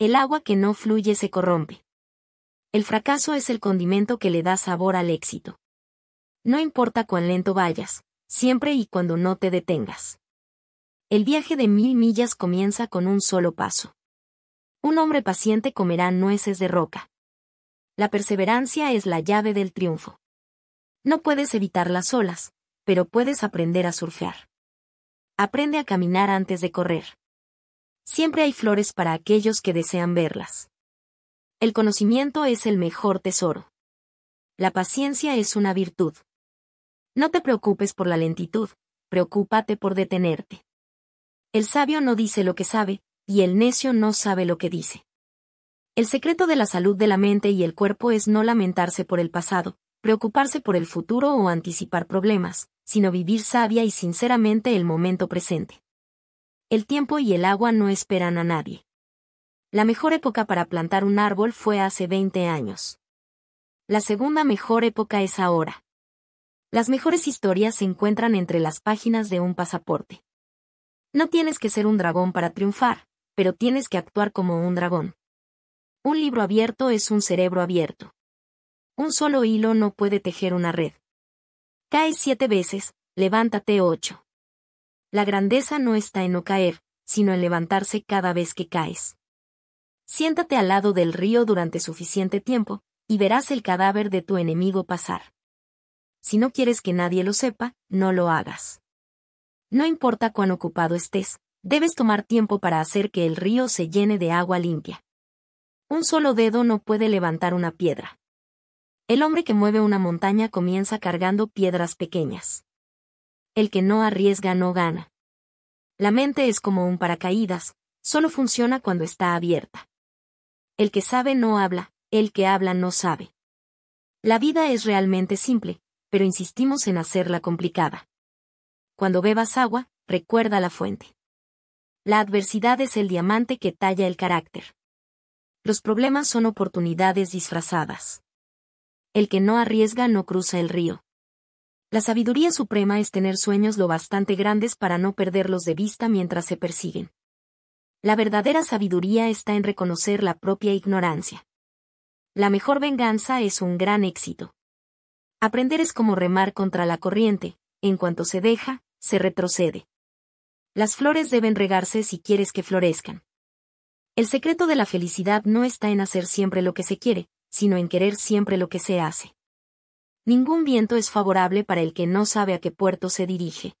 El agua que no fluye se corrompe. El fracaso es el condimento que le da sabor al éxito. No importa cuán lento vayas, siempre y cuando no te detengas. El viaje de mil millas comienza con un solo paso. Un hombre paciente comerá nueces de roca. La perseverancia es la llave del triunfo. No puedes evitar las olas, pero puedes aprender a surfear. Aprende a caminar antes de correr. Siempre hay flores para aquellos que desean verlas. El conocimiento es el mejor tesoro. La paciencia es una virtud. No te preocupes por la lentitud, preocúpate por detenerte. El sabio no dice lo que sabe, y el necio no sabe lo que dice. El secreto de la salud de la mente y el cuerpo es no lamentarse por el pasado, preocuparse por el futuro o anticipar problemas, sino vivir sabia y sinceramente el momento presente el tiempo y el agua no esperan a nadie. La mejor época para plantar un árbol fue hace 20 años. La segunda mejor época es ahora. Las mejores historias se encuentran entre las páginas de un pasaporte. No tienes que ser un dragón para triunfar, pero tienes que actuar como un dragón. Un libro abierto es un cerebro abierto. Un solo hilo no puede tejer una red. Caes siete veces, levántate ocho. La grandeza no está en no caer, sino en levantarse cada vez que caes. Siéntate al lado del río durante suficiente tiempo, y verás el cadáver de tu enemigo pasar. Si no quieres que nadie lo sepa, no lo hagas. No importa cuán ocupado estés, debes tomar tiempo para hacer que el río se llene de agua limpia. Un solo dedo no puede levantar una piedra. El hombre que mueve una montaña comienza cargando piedras pequeñas el que no arriesga no gana. La mente es como un paracaídas, solo funciona cuando está abierta. El que sabe no habla, el que habla no sabe. La vida es realmente simple, pero insistimos en hacerla complicada. Cuando bebas agua, recuerda la fuente. La adversidad es el diamante que talla el carácter. Los problemas son oportunidades disfrazadas. El que no arriesga no cruza el río. La sabiduría suprema es tener sueños lo bastante grandes para no perderlos de vista mientras se persiguen. La verdadera sabiduría está en reconocer la propia ignorancia. La mejor venganza es un gran éxito. Aprender es como remar contra la corriente, en cuanto se deja, se retrocede. Las flores deben regarse si quieres que florezcan. El secreto de la felicidad no está en hacer siempre lo que se quiere, sino en querer siempre lo que se hace. Ningún viento es favorable para el que no sabe a qué puerto se dirige.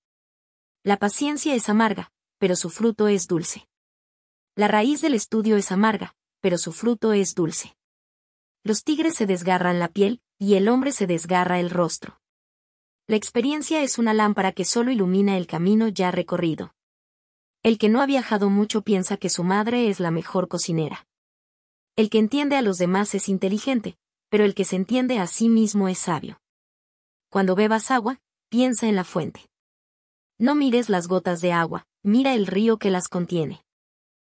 La paciencia es amarga, pero su fruto es dulce. La raíz del estudio es amarga, pero su fruto es dulce. Los tigres se desgarran la piel, y el hombre se desgarra el rostro. La experiencia es una lámpara que solo ilumina el camino ya recorrido. El que no ha viajado mucho piensa que su madre es la mejor cocinera. El que entiende a los demás es inteligente, pero el que se entiende a sí mismo es sabio. Cuando bebas agua, piensa en la fuente. No mires las gotas de agua, mira el río que las contiene.